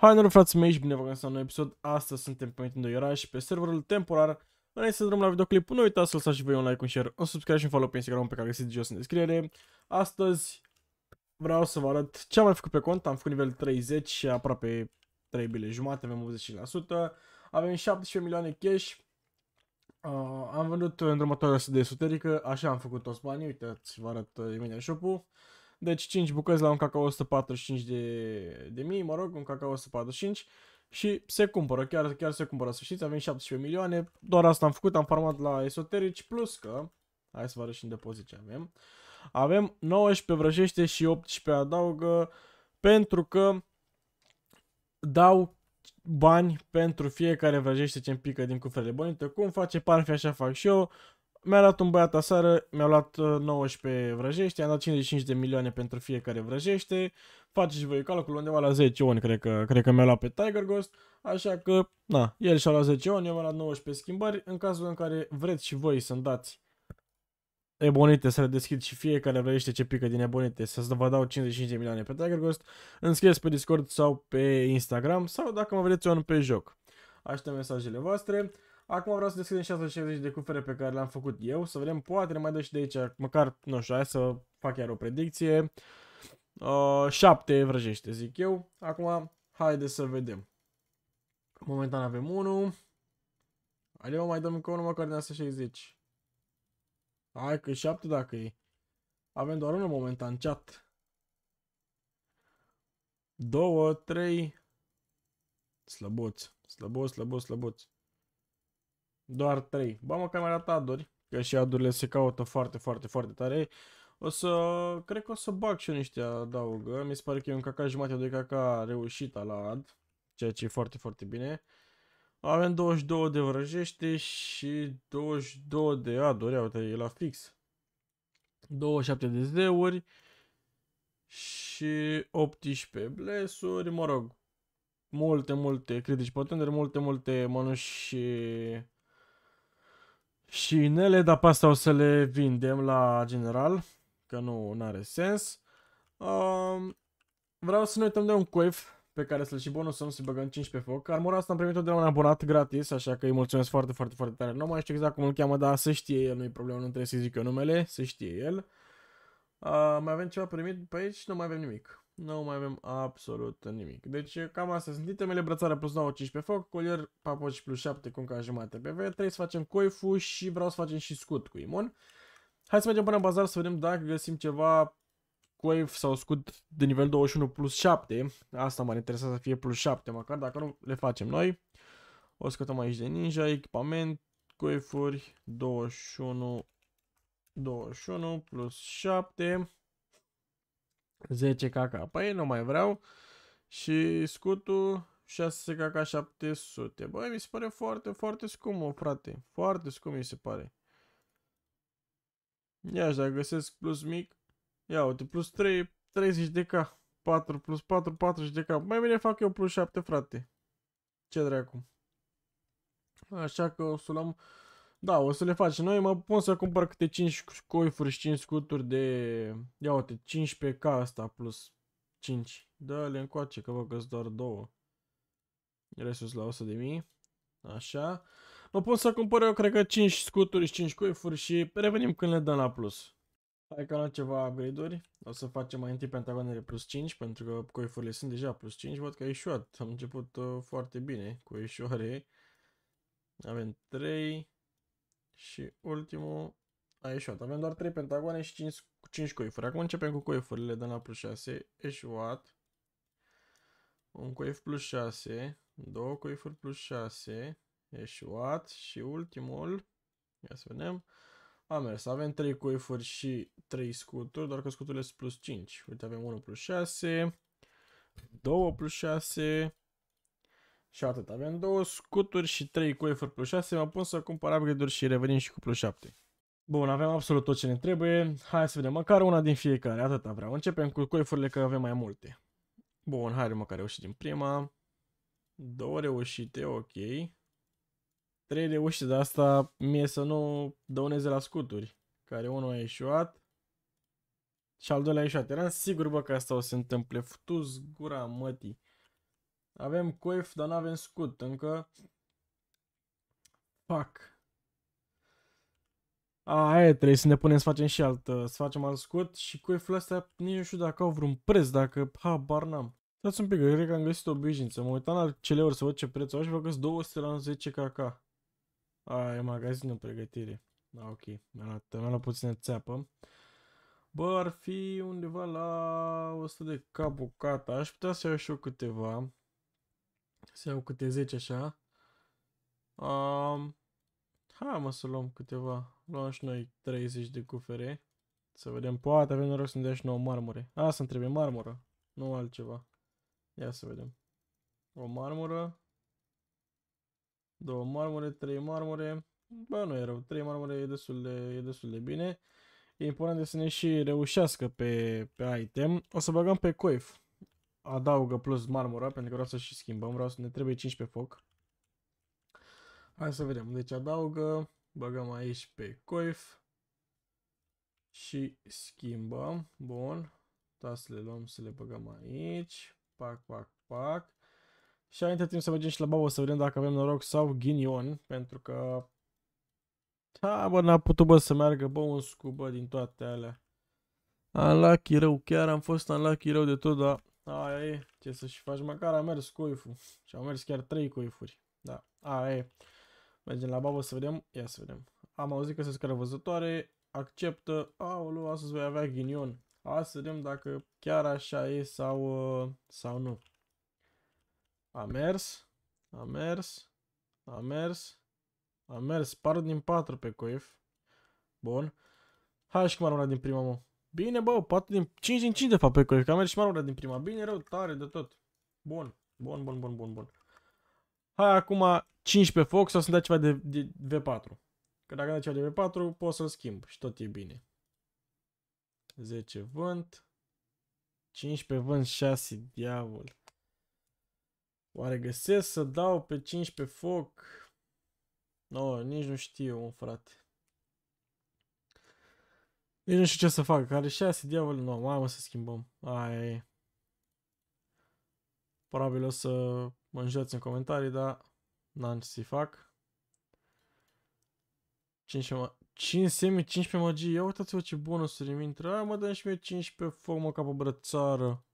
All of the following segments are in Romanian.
Hai noroc frate, mei și bine v-am găsit la un nou episod. Astăzi suntem pe Nintendo Era și pe serverul temporar. Înainte să drum la videoclip, nu uitați să lăsați și voi un like, un share, un subscribe și un follow pe Instagram pe care găsiți jos în descriere. Astăzi vreau să vă arăt ce am mai făcut pe cont. Am făcut nivel 30 și aproape 3 bile jumate, avem 85%. Avem 17 milioane cash. Uh, am vândut în următoarea de esoterică, așa am făcut toți banii, uitați, vă arăt imediat shop-ul. Deci 5 bucăți la un cacao 145 de, de mii, mă rog, un cacao 145 și se cumpără, chiar, chiar se cumpără, să știți, avem 17 milioane, doar asta am făcut, am farmat la esoterici, plus că, hai să vă arăt și în depozit ce avem, avem 19 vrăjește și 18 adaugă, pentru că dau bani pentru fiecare vrăjește ce îmi pică din cuferele bonite. Cum face Parfi, așa fac și eu. Mi-a luat un băiat aseară, mi-a luat 19 vrăjește, am dat 55 de milioane pentru fiecare vrăjește. Faceți voi calcul undeva la 10 ani, cred că, cred că mi-a luat pe Tiger Ghost. Așa că, na, el și-a luat 10 ani, eu mi-am luat 19 schimbări. În cazul în care vreți și voi să-mi dați ebonite să le deschid și fiecare vrăjește ce pică din ebonite să vă dau 55 de milioane pe Tiger Ghost, înscrieți pe Discord sau pe Instagram sau dacă mă vreți on pe joc. Aștept mesajele voastre. Acum vreau să deschidem 650 de cufere pe care le-am făcut eu, să vedem, poate ne mai dă și de aici, măcar, nu știu, hai să fac iar o predicție. Uh, 7 vrăjește, zic eu. Acum, haide să vedem. Momentan avem 1. Aleu, mai dăm încă unul măcar din asta 60. Hai că 7 dacă e. Avem doar unul momentan, chat. 2, 3. Slăboți, slăboți, slăboți, slăboți. Doar 3. Ba mă, că a dat aduri, că și adurile se caută foarte, foarte, foarte tare. O să, cred că o să bag și eu niște adaugă. Mi se pare că e un caca jumate, 2 caca reușit la ad, ceea ce e foarte, foarte bine. Avem 22 de vrăjește și 22 de aduri, ia uite, e la fix. 27 de zeuri și 18 blesuri, mă rog, multe, multe critici potenderi. multe, multe mănuși și și nele, dar pe asta o să le vindem la general, că nu are sens. Um, vreau să ne uităm de un coif pe care să-l și bonusăm, să-i băgăm 15 foc. Armura asta am primit-o de la un abonat gratis, așa că îi mulțumesc foarte, foarte, foarte tare. Nu mai știu exact cum îl cheamă, dar să știe el, nu-i problemă, nu trebuie să zic eu numele, să știe el. Uh, mai avem ceva primit pe aici? Nu mai avem nimic. Nu mai avem absolut nimic. Deci cam astea sunt itemele, brățarea plus 9, 15 foc, colier, papoci plus 7, cu încă jumate PV, trebuie să facem coifu și vreau să facem și scut cu imun. Hai să mergem până în bazar să vedem dacă găsim ceva coif sau scut de nivel 21 plus 7. Asta m-ar interesa să fie plus 7 măcar, dacă nu le facem noi. O scătăm aici de ninja, echipament, coifuri, 21, 21 plus 7. 10 kk. Păi nu mai vreau. Și scutul 6 kk 700. Băi, mi se pare foarte, foarte scump, mă, frate. Foarte scump mi se pare. Ia și dacă găsesc plus mic, ia uite, plus 3, 30 de k. 4 plus 4, 40 de k. Mai bine fac eu plus 7, frate. Ce dracu. Așa că o să luăm da, o să le faci. Noi mă pun să cumpăr câte 5 coifuri și 5 scuturi de... Ia uite, 15k asta plus 5. Da, le încoace, că vă că doar două. Resus la 100 de mii. Așa. Mă pun să cumpăr eu, cred că 5 scuturi și 5 coifuri și revenim când le dăm la plus. Hai că la ceva upgrade-uri. O să facem mai întâi pentagonele plus 5, pentru că coifurile sunt deja plus 5. Văd că a ieșuat. Am început uh, foarte bine cu ieșoare. Avem 3, și ultimul a ieșuat. Avem doar 3 pentagoane și 5, 5 coifuri. Acum începem cu coifurile. de la plus 6. Eșuat. Un coif plus 6. Două coifuri plus 6. Eșuat. Și ultimul. Ia să vedem. A mers. Avem 3 coifuri și 3 scuturi, doar că scuturile sunt plus 5. Uite, avem 1 plus 6. 2 plus 6. Și atât. avem două scuturi și trei efort plus 6. Mă pun să cumpăr upgrade-uri și revenim și cu plus 7. Bun, avem absolut tot ce ne trebuie. Hai să vedem măcar una din fiecare. Atâta vreau. Începem cu coifurile că avem mai multe. Bun, hai măcar reușit din prima. Două reușite, ok. Trei reușite, dar asta mie să nu dăuneze la scuturi. Care unul a ieșuat. Și al doilea a ieșuat. Eram sigur, bă, că asta o să se întâmple. Futuz gura mătii. Avem coif, dar n avem scut încă. Fuck. A, aia trebuie să ne punem să facem și altă, să facem alt scut și coiful astea nici nu știu dacă au vreun preț, dacă habar n-am. Dați un pic, cred că am găsit o obișnuință. Mă uitam la ori să văd ce preț au și vă găsesc 200 la 10 kk. Aia e magazinul pregătire. Da, ok. Mi-a luat, mi luat puțină țeapă. Bă, ar fi undeva la 100 de K bucata. Aș putea să iau și eu câteva. Să iau câte 10 așa. Um, hai mă să luăm câteva. Luăm și noi 30 de cufere. Să vedem, poate avem noroc să ne dea și nouă marmure. Asta îmi trebuie, marmură, nu altceva. Ia să vedem. O marmură. Două marmure, trei marmure. Bă, nu e rău, trei marmure e destul de, e destul de bine. E important de să ne și reușească pe, pe item. O să băgăm pe coif adaugă plus marmura, pentru că vreau să și schimbăm, vreau să ne trebuie 15 foc. Hai să vedem, deci adaugă, băgăm aici pe coif și schimbăm, bun, da, să le luăm, să le băgăm aici, pac, pac, pac. Și înainte timp să mergem și la babă să vedem dacă avem noroc sau ghinion, pentru că... Da, bă, n-a putut, bă, să meargă, bă, un scubă din toate alea. Unlucky rău, chiar am fost unlucky rău de tot, dar Aia e, ce să-și faci, măcar a mers coiful. Și au mers chiar trei coifuri. Da, aia e. Mergem la babă să vedem, ia să vedem. Am auzit că se scărăvăzătoare, acceptă, aolo, astăzi voi avea ghinion. Hai să vedem dacă chiar așa e sau, uh, sau nu. A mers, a mers, a mers, a mers, par din patru pe coif. Bun. Hai și cum ar una din prima, mă. Bine, bă, 4 din 5 din 5 de fapt pe că Am mers și mai din prima. Bine, rău, tare de tot. Bun, bun, bun, bun, bun, bun. Hai acum 5 pe foc sau să-mi dai ceva de, de, V4. Că dacă dai ceva de V4, pot să-l schimb și tot e bine. 10 vânt. 15 vânt, 6 diavol. Oare găsesc să dau pe 15 foc? Nu, No, nici nu știu, frate. Nici nu știu ce să fac. Care 6, diavol, nu. mai am să schimbăm. Ai. Probabil o să mă înjurați în comentarii, dar n-am ce să-i fac. 15, 5 semi, 15 magii, Ia uitați-vă ce bonusuri îmi intră. Aia mă, dă și mie 15 foc, mă, ca pe brățară.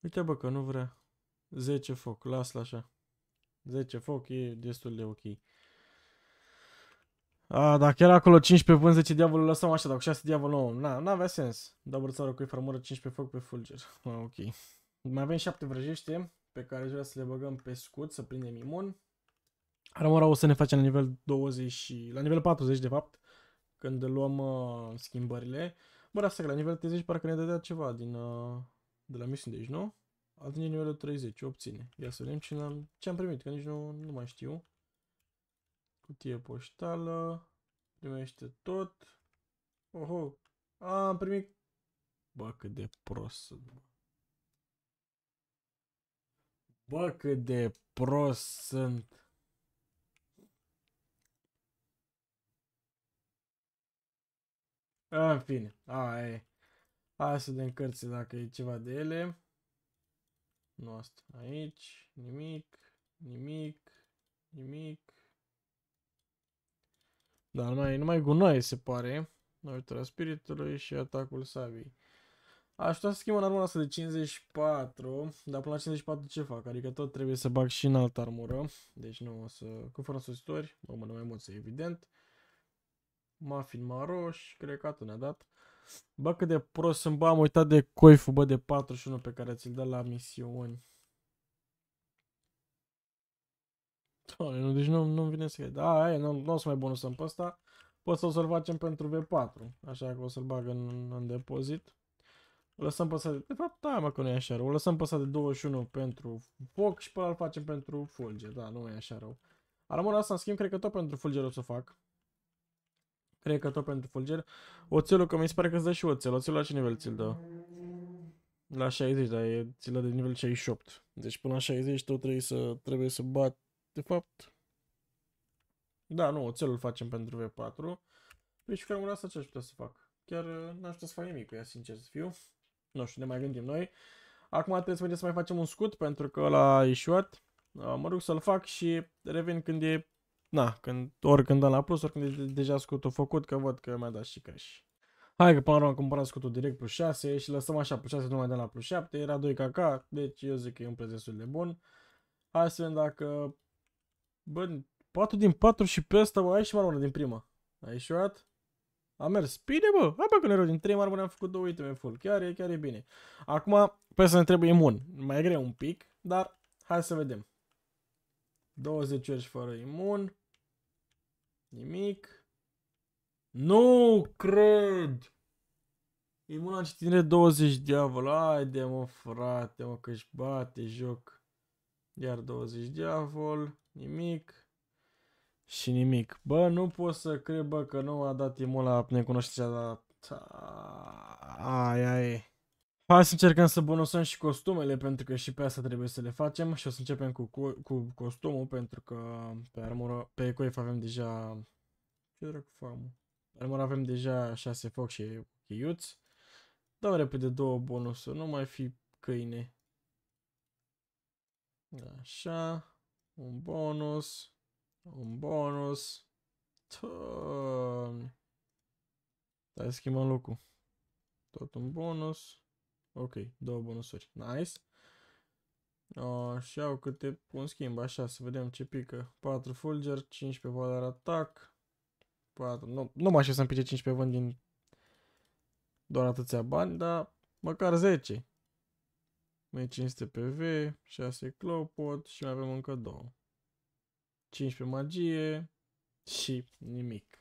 Uite, bă, că nu vrea. 10 foc, las-l așa. 10 foc e destul de ok. A, dacă era acolo 15 pe 10 diavolul, lăsăm așa, dar cu 6 diavolul nou. Na, n-avea sens. Double țară cu farmură, 15 foc pe fulger. A, ah, ok. Mai avem 7 vrăjește pe care vrea să le băgăm pe scut, să prindem imun. Armura o să ne facem la nivel 20 și... la nivel 40 de fapt, când luăm uh, schimbările. Bă, asta că la nivel 30 parcă ne dădea ceva din, uh, de la misiune, deci nu? Atinge nivelul 30, obține. Ia să vedem ce am, ce am primit, că nici nu, nu mai știu. Cutie poștală. Primește tot. Oho. A, am primit... Bă, cât de prost sunt, bă. Bă, cât de prost sunt. În fine, a, e. Hai să dăm cărți dacă e ceva de ele. Nu asta. Aici, nimic, nimic, nimic. Dar nu numai gunoi se pare. Noitoarea spiritului și atacul sabii. Aș putea să schimb în armura asta de 54, dar până la 54 ce fac? Adică tot trebuie să bag și în altă armură. Deci nu o să... Cu fără sositori, mă mai mulți, evident. Muffin maroș, cred că atât ne-a dat. Bă, cât de prost sunt, bă, am uitat de coiful, bă, de 41 pe care ți-l dă la misiuni. Doamne, nu, deci nu, nu-mi vine să cred. Da, aia, nu, nu o să mai bonusăm pe ăsta. Pot să o să-l facem pentru V4. Așa că o să-l bag în, în depozit. Lăsăm pe de... de fapt, da, mă, că nu e așa rău. O Lăsăm pe de 21 pentru foc și pe ăla facem pentru fulge. Da, nu e așa rău. Armura asta, în schimb, cred că tot pentru fulger o să fac. Cred că tot pentru fulger. Oțelul, că mi se pare că îți dă și oțel. Oțelul la ce nivel ți-l dă? La 60, dar e, ți-l dă de nivel 68. Deci până la 60 tot trebuie să, trebuie să bat de fapt, da, nu, oțelul facem pentru V4. Păi și cam asta ce aș putea să fac. Chiar uh, n-aș putea să fac nimic cu ea, sincer să fiu. Nu știu, ne mai gândim noi. Acum trebuie să mergem să mai facem un scut, pentru că ăla a ieșuat. Uh, mă rog să-l fac și revin când e... Na, când, oricând am la plus, oricând e deja scutul făcut, că văd că mi-a dat și cash. Hai că până la urmă am cumpărat scutul direct plus 6 și lăsăm așa, plus 6 nu mai dăm la plus 7, era 2 kk, deci eu zic că e un prezent de bun. Hai să vedem dacă Bă, 4 din 4 și pe ăsta, bă, ai și marmură din prima. Ai ieșuat? A mers. Bine, bă. Hai, bă, că ne rău. Din 3 marmură am făcut 2 iteme full. Chiar e, chiar e bine. Acum, pe să ne trebuie imun. Mai e greu un pic, dar hai să vedem. 20 ori fără imun. Nimic. Nu cred! Imun la citire 20 diavol. Haide, mă, frate, mă, că-și bate joc. Iar 20 diavol nimic și nimic. Bă, nu pot să cred, bă, că nu a dat timul la necunoștința, dar... Ai, ai. Hai să încercăm să bonusăm și costumele, pentru că și pe asta trebuie să le facem și o să începem cu, cu, costumul, pentru că pe armură, pe coif avem deja... Ce dracu fac, Pe armură avem deja 6 foc și chiuți. Dăm repede două bonusuri, nu mai fi câine. Așa un bonus, un bonus. Doamne. Hai să schimbăm locul. Tot un bonus. Ok, două bonusuri. Nice. O, și au câte un schimb, așa, să vedem ce pică. 4 fulger, 15 valor atac. 4, nu, nu mă aștept să-mi pice 15 vând din doar atâția bani, dar măcar 10 mai 500 PV, 6 clopot și mai avem încă 2. 15 magie și nimic.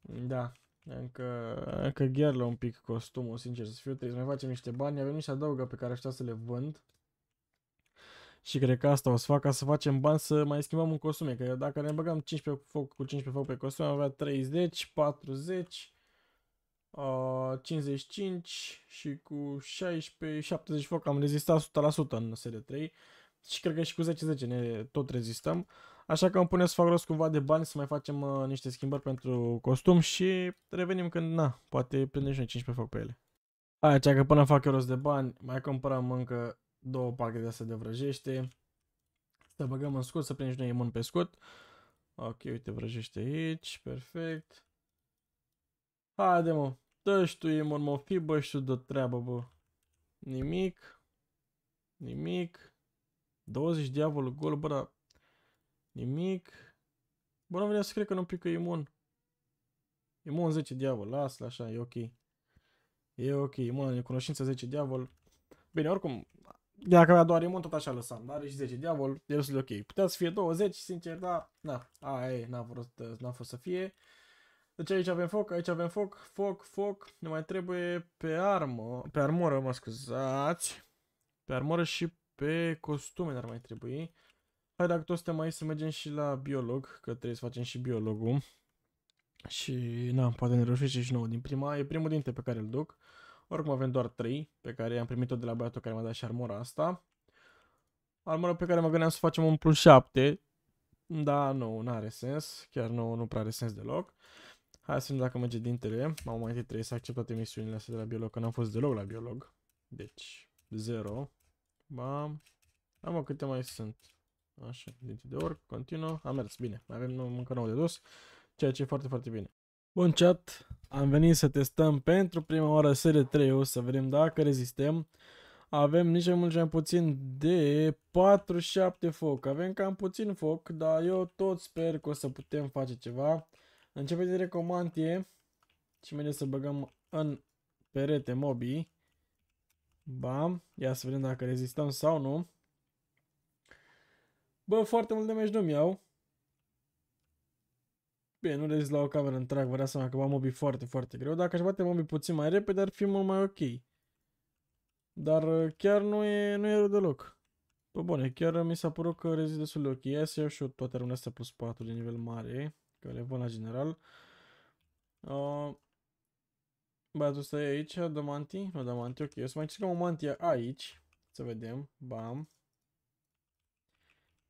Da, încă, încă gherlă un pic costumul, sincer să fiu, trebuie să mai facem niște bani, avem niște adaugă pe care aștept să le vând. Și cred că asta o să fac ca să facem bani să mai schimbăm un costume, că dacă ne băgăm 15 foc cu 15 foc pe costume, am avea 30, 40, 55 și cu 16, 70 foc am rezistat 100% în serie 3 și cred că și cu 10-10 ne tot rezistăm. Așa că îmi pune să fac rost cumva de bani să mai facem uh, niște schimbări pentru costum și revenim când, na, poate prindem și noi 15 foc pe ele. Aia, că până fac eu rost de bani, mai cumpărăm încă două pachete de astea de vrăjește. Să băgăm în scut să prindem și noi imun pe scut. Ok, uite, vrăjește aici, perfect. Haide, mă. Tăștuim un fi, bă, și de treabă, bă. Nimic. Nimic. 20 diavol gol, bă, Nimic. Bă, nu vine să cred că nu pică imun. Imun 10 diavol, lasă-l așa, e ok. E ok, imun, e cunoștință 10 diavol. Bine, oricum, dacă avea doar imun, tot așa lăsam, dar are și 10 diavol, e ok. Putea să fie 20, sincer, dar, na, aia e, n-a fost, n-a fost să fie. Deci aici avem foc, aici avem foc, foc, foc. Ne mai trebuie pe armă, pe armoră, mă scuzați. Pe armoră și pe costume ne-ar mai trebui. Hai dacă toți suntem aici să mergem și la biolog, că trebuie să facem și biologul. Și, na, poate ne reușește și nouă din prima. E primul dinte pe care îl duc. Oricum avem doar 3, pe care am primit-o de la băiatul care mi-a dat și armura asta. Armura pe care mă gândeam să facem un plus 7. Da, nu, nu are sens. Chiar nu, nu prea are sens deloc. Hai să vedem dacă m Am mai întâi trebuie să accept toate misiunile astea de la biolog, că n-am fost deloc la biolog. Deci, 0. Bam. Am câte mai sunt. Așa, dintre de ori, continuă. A mers, bine. Mai avem încă nou de dus, ceea ce e foarte, foarte bine. Bun chat, am venit să testăm pentru prima oară serie 3 O să vedem dacă rezistăm. Avem nici mai mult, nici mai puțin de 47 foc. Avem cam puțin foc, dar eu tot sper că o să putem face ceva. Începe de mantie și mergem să băgăm în perete mobi? Bam, ia să vedem dacă rezistăm sau nu. Bă, foarte mult meci nu-mi iau. Bine, nu rezist la o cameră întreagă, vă dați seama că va mobi foarte, foarte greu. Dacă aș bate mobi puțin mai repede, ar fi mult mai ok. Dar uh, chiar nu e, nu e rău deloc. Bă, bune, chiar mi s-a părut că rezist destul de ok. Ia să iau și eu toate rămâne astea plus 4 de nivel mare că le pun la general. Uh, băiatul ăsta e aici, Damanti? Nu, ok. O să mai încercăm o mantie aici. Să vedem. Bam.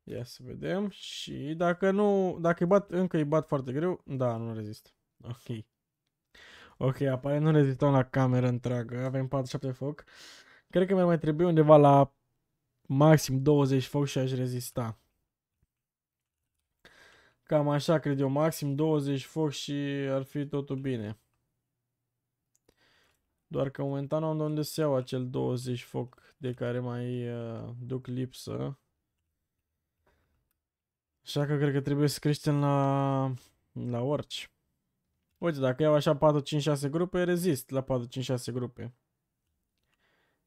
Ia să vedem. Și dacă nu, dacă îi bat, încă îi bat foarte greu, da, nu rezist. Ok. Ok, apare nu rezistăm la cameră întreagă, avem 47 foc. Cred că mi-ar mai trebui undeva la maxim 20 foc și aș rezista. Cam așa cred eu, maxim 20 foc și ar fi totul bine. Doar că momentan am de unde se iau acel 20 foc de care mai uh, duc lipsă. Așa că cred că trebuie să creștem la, la orice. Uite, dacă iau așa 4-5-6 grupe, rezist la 4-5-6 grupe.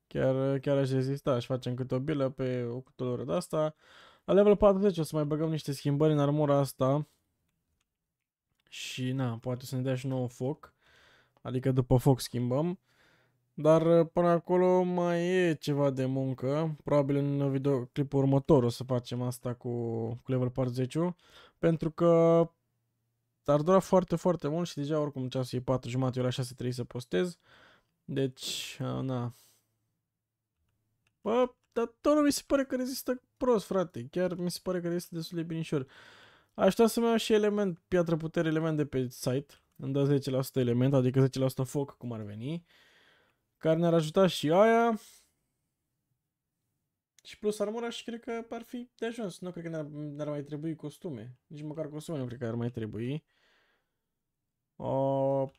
Chiar, chiar aș rezista, aș face câte o bilă pe o de asta. La level 40 o să mai băgăm niște schimbări în armura asta. Și na, poate să ne dea și nou foc. Adică după foc schimbăm. Dar uh, până acolo mai e ceva de muncă. Probabil în videoclipul următor o să facem asta cu, cu level 40 Pentru că ar dura foarte, foarte mult și deja oricum ceasul e 4 jumate, eu la 6 trebuie să postez. Deci, uh, na. Bă, dar totul mi se pare că rezistă prost, frate. Chiar mi se pare că este destul de binișor. vrea să-mi iau și element, piatră putere, element de pe site. Îmi dă 10% element, adică 10% foc, cum ar veni. Care ne-ar ajuta și aia. Și plus armura și cred că ar fi de ajuns. Nu cred că ne-ar, ne mai trebui costume. Nici măcar costume nu cred că ar mai trebui. O...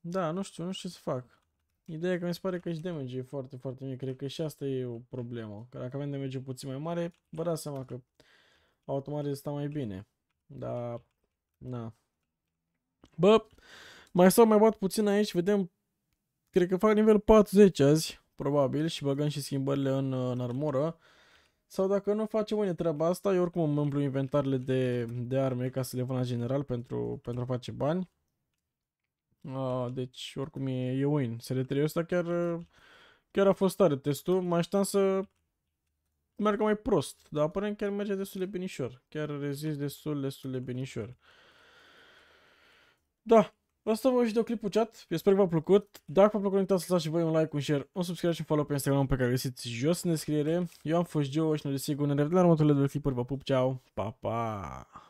Da, nu știu, nu știu ce să fac. Ideea că mi se pare că și damage e foarte, foarte mic. Cred că și asta e o problemă. Că dacă avem damage puțin mai mare, vă dați seama că automat este mai bine. Dar, na. Bă, mai stau, mai bat puțin aici, vedem. Cred că fac nivel 40 azi, probabil, și băgăm și schimbările în, în armură. Sau dacă nu facem mâine treaba asta, eu oricum îmi umplu inventarele de, de arme ca să le vând la general pentru, pentru a face bani. Ah, deci oricum e, e win. SR3 ăsta chiar, chiar a fost tare testul. Mă așteptam să meargă mai prost, dar aparent chiar merge destul de binișor. Chiar rezist destul, destul de binișor. Da, Asta vă și clipul chat, eu sper că v-a plăcut. Dacă v-a plăcut, nu să lăsați și voi un like, un share, un subscribe și un follow pe Instagram pe care găsiți jos în descriere. Eu am fost Joe și ne desigur, ne revedem la următoarele de clipuri, vă pup, ceau, pa, pa!